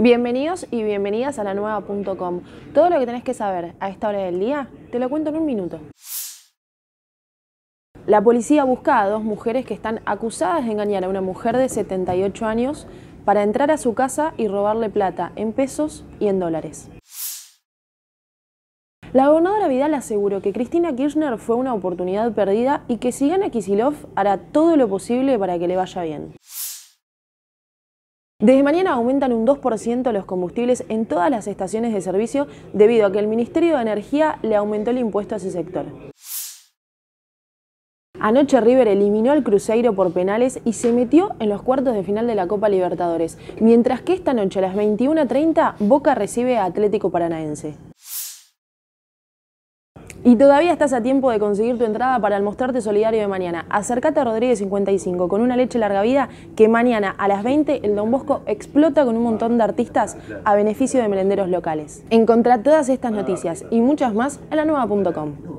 Bienvenidos y bienvenidas a la nueva.com. Todo lo que tenés que saber a esta hora del día te lo cuento en un minuto. La policía busca a dos mujeres que están acusadas de engañar a una mujer de 78 años para entrar a su casa y robarle plata en pesos y en dólares. La gobernadora Vidal aseguró que Cristina Kirchner fue una oportunidad perdida y que si gana Kisilov hará todo lo posible para que le vaya bien. Desde mañana aumentan un 2% los combustibles en todas las estaciones de servicio debido a que el Ministerio de Energía le aumentó el impuesto a ese sector. Anoche River eliminó al el Cruzeiro por penales y se metió en los cuartos de final de la Copa Libertadores, mientras que esta noche a las 21.30 Boca recibe a Atlético Paranaense. Y todavía estás a tiempo de conseguir tu entrada para el Mostrarte Solidario de mañana. Acércate a Rodríguez 55 con una leche larga vida que mañana a las 20 el Don Bosco explota con un montón de artistas a beneficio de merenderos locales. Encontrá todas estas noticias y muchas más en la nueva.com.